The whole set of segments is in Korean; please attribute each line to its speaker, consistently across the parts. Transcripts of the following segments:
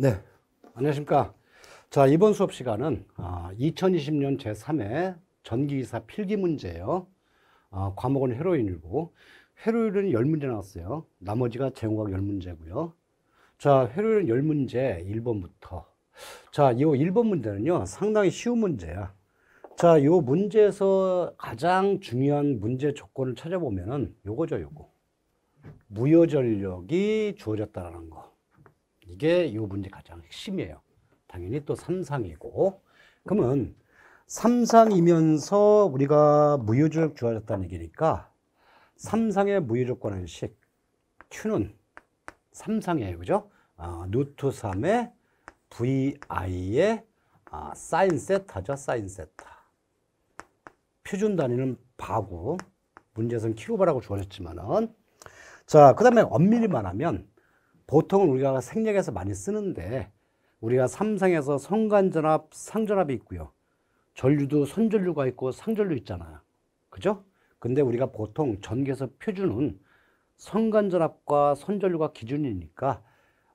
Speaker 1: 네, 안녕하십니까. 자, 이번 수업 시간은 2020년 아, 제3회 전기기사 필기 문제예요. 아, 과목은 헤로인이고, 헤로인은 10문제 나왔어요. 나머지가 제공학 10문제고요. 자, 헤로인 은 10문제 1번부터. 자, 이 1번 문제는요, 상당히 쉬운 문제야. 자, 이 문제에서 가장 중요한 문제 조건을 찾아보면은 요거죠, 요거. 무효 전력이 주어졌다라는 거. 이게 이 문제 가장 핵심이에요. 당연히 또 삼상이고. 그러면 삼상이면서 우리가 무효조적 주어졌다는 얘기니까 삼상의 무효조건은 식, 큐는 삼상이에요. 그죠? 아, 누트 3의 VI의 아, 사인 세타죠. 사인 세타. 표준 단위는 바고 문제선 키로바라고 주어졌지만은 자, 그 다음에 엄밀히 말하면 보통은 우리가 생략해서 많이 쓰는데 우리가 삼성에서 성간전압, 상전압이 있고요. 전류도 선전류가 있고 상전류 있잖아요. 그죠? 근데 우리가 보통 전기에서 표준은 성간전압과 선전류가 기준이니까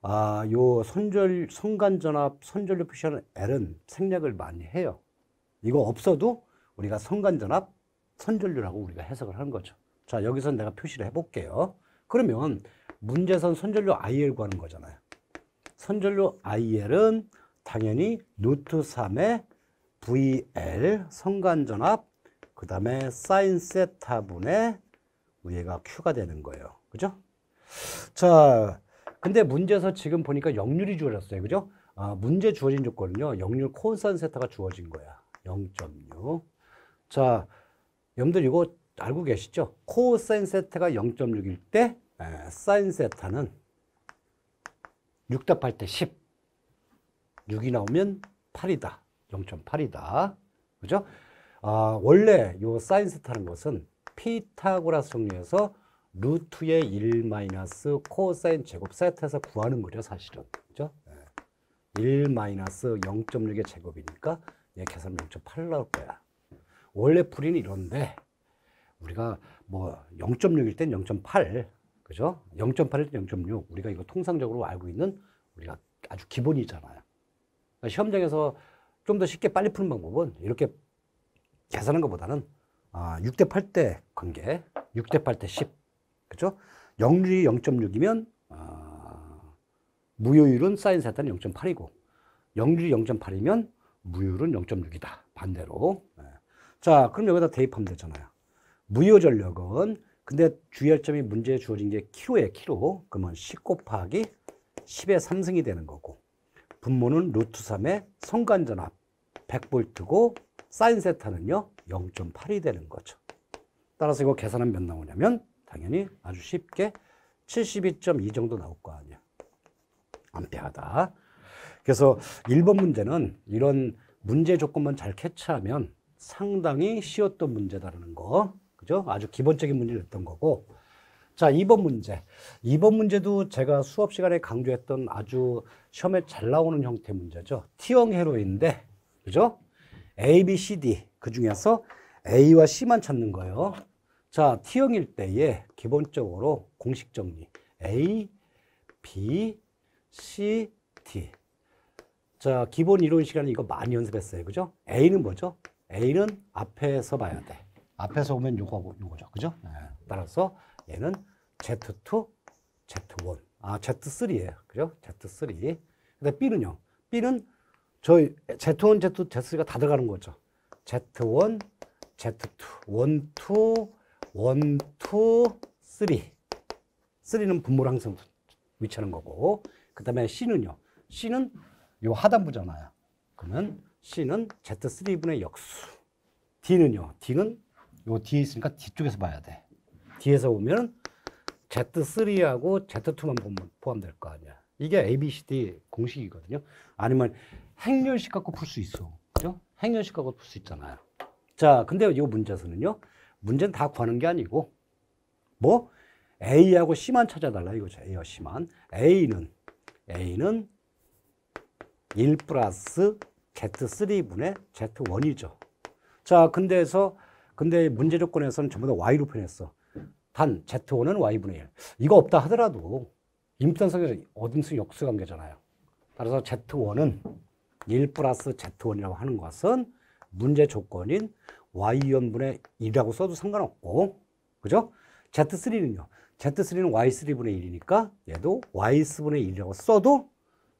Speaker 1: 아, 요 선절, 성간전압, 선전류 표시하는 L은 생략을 많이 해요. 이거 없어도 우리가 성간전압, 선전류라고 우리가 해석을 하는 거죠. 자, 여기서 내가 표시를 해볼게요. 그러면 문제선 선전료 IL 구하는 거잖아요. 선전료 IL은 당연히 노트 3의 VL 선간전압그 다음에 사인 세타분의 위에가 Q가 되는 거예요. 그죠? 자, 근데 문제에서 지금 보니까 역률이 주어졌어요. 그죠? 아, 문제 주어진 조건은요. 역률 콘산 세타가 주어진 거야. 0.6. 자, 여러분들 이거 알고 계시죠? 코사인 세타가 0.6일 때 사인 세타는 6 답할 때 10. 6이 나오면 8이다. 0.8이다. 그죠? 아, 원래 요 사인 세타는 것은 피타고라스 정리에서 루트의 1 마이너스 코사인 제곱 세타에서 구하는 거죠, 사실은. 그죠? 1 예. 마이너스 0.6의 제곱이니까 얘 계산 0.8 나올 거야. 원래 풀이는 이런데 우리가 뭐 0.6일 땐 0.8, 그죠? 0.8에서 0.6. 우리가 이거 통상적으로 알고 있는 우리가 아주 기본이잖아요. 그러니까 시험장에서 좀 더 쉽게 빨리 푸는 방법은 이렇게 계산한 것보다는 아, 6대 8대 관계, 6대 8대 10. 그죠? 영률이 0.6이면 아, 무효율은 사인 세타는 0.8이고 영률이 0.8이면 무효율은 0.6이다. 반대로. 네. 자, 그럼 여기다 대입하면 되잖아요. 무효 전력은 근데 주의할점이 문제에 주어진 게 키로에 키로. 그러면 1 0 곱하기 10의 3승이 되는 거고. 분모는 루트 3의 성간전압 100V고 사인 세타는요 0.8이 되는 거죠. 따라서 이거 계산하면 몇 나오냐면 당연히 아주 쉽게 72.2 정도 나올 거 아니야. 안패하다. 그래서 1번 문제는 이런 문제 조건만 잘 캐치하면 상당히 쉬웠던 문제다라는 거 그죠? 아주 기본적인 문제를 냈던 거고. 자, 2번 문제. 2번 문제도 제가 수업 시간에 강조했던 아주 시험에 잘 나오는 형태 문제죠. T형 회로인데, 그죠? A, B, C, D. 그 중에서 A와 C만 찾는 거예요. 자, T형일 때에 기본적으로 공식 정리. A, B, C, T. 자, 기본 이론 시간에 이거 많이 연습했어요. 그죠? A는 뭐죠? A는 앞에서 봐야 돼. 앞에서 오면 요거, 요거죠. 그죠? 네. 따라서 얘는 Z2, Z1. 아, Z3예요. 그죠? Z3. 근데 B는요? B는 저희 Z1, Z2, Z3가 다 들어가는 거죠. Z1, Z2, 1, 2, 1, 2, 3. 3는 분모를 항상 위치하는 거고. 그 다음에 C는요? C는 요 하단부잖아요. 그러면 C는 Z3분의 역수. D는요? D는 요 뒤에 있으니까 뒤쪽에서 봐야 돼. 뒤에서 보면 Z3하고 Z2만 보면 포함될 거 아니야. 이게 ABCD 공식이거든요. 아니면 행렬식 갖고 풀 수 있어. 그죠? 행렬식 갖고 풀 수 있잖아요. 자, 근데 이 문제에서는요. 문제는 다 구하는 게 아니고 뭐 A하고 C만 찾아달라 이거죠. A와 C만. A는 A는 1 플러스 Z3분의 Z1이죠. 자, 근데서 에 근데 문제 조건에서는 전부 다 Y로 표현했어. 단 Z5는 Y분의 1. 이거 없다 하더라도 임단성에서 어딘수 역수 관계잖아요. 따라서 Z1은 1 플러스 Z1이라고 하는 것은 문제 조건인 Y연분의 1이라고 써도 상관없고, 그죠? Z3는요. Z3는 Y3분의 1이니까 얘도 Y3분의 1이라고 써도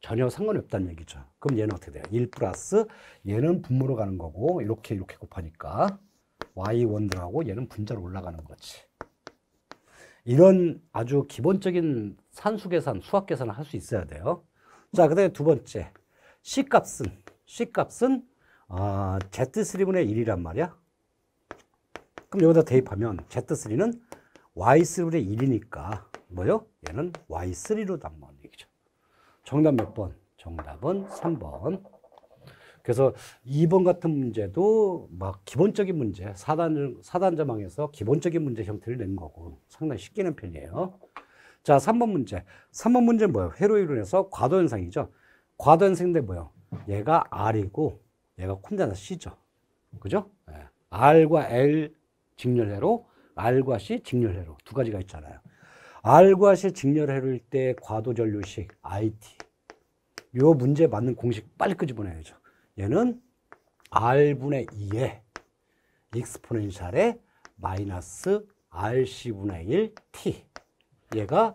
Speaker 1: 전혀 상관이 없다는 얘기죠. 그럼 얘는 어떻게 돼요? 1 플러스 얘는 분모로 가는 거고 이렇게 이렇게 곱하니까 y1들하고 얘는 분자로 올라가는 거지. 이런 아주 기본적인 산수 계산, 수학 계산을 할 수 있어야 돼요. 자, 그 다음에 두 번째. C 값은, C 값은, 아, Z3분의 1이란 말이야. 그럼 여기다 대입하면 Z3는 Y3분의 1이니까, 뭐요? 얘는 Y3로 담는 얘기죠. 정답 몇 번? 정답은 3번. 그래서 2번 같은 문제도 막 기본적인 문제, 사단, 사단자망에서 기본적인 문제 형태를 낸 거고 상당히 쉽게 낸 편이에요. 자, 3번 문제. 3번 문제는 뭐예요? 회로이론에서 과도현상이죠. 과도현상인데 뭐예요? 얘가 R이고 얘가 콤자나 C죠. 그죠? 네. R과 L 직렬회로, R과 C 직렬회로 두 가지가 있잖아요. R과 C 직렬회로일 때 과도전류식 IT 요 문제 맞는 공식 빨리 끄집어내야죠. 얘는 r분의 2에 익스포넨셜의 마이너스 rc분의 1 t 얘가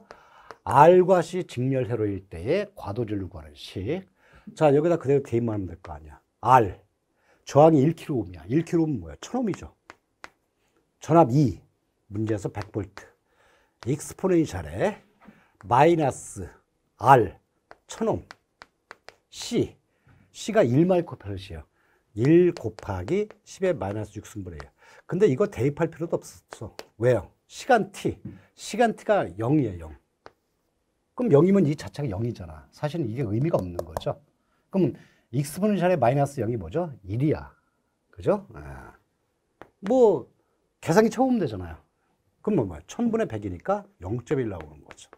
Speaker 1: r과 c 직렬회로일 때의 과도질로 구하는 식. 자 여기다 그대로 대입만 하면 될 거 아니야. r 저항이 1kg이야. 1kg은 뭐야? 1 0 0 0 o 이죠 전압 2 문제에서 100V 익스포넨셜의 마이너스 r 1 0 0 0 o c C가 1마이크로파르시요1 곱하기 10의 마이너스 6승분의 1. 근데 이거 대입할 필요도 없었어. 왜요? 시간 t. 시간 t가 0이에요, 0. 그럼 0이면 이 자체가 0이잖아. 사실은 이게 의미가 없는 거죠. 그럼 익스포넨셜의 마이너스 0이 뭐죠? 1이야. 그죠? 아. 뭐 계산기 쳐보면 되잖아요. 그럼 뭐야? 1000분의 100이니까 0.1 나오는 거죠.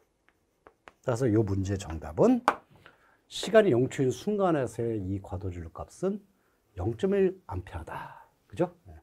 Speaker 1: 따라서 이 문제 정답은 시간이 0초인 순간에서의 이 과도줄 값은 0.1 암페어다. 그죠? 네.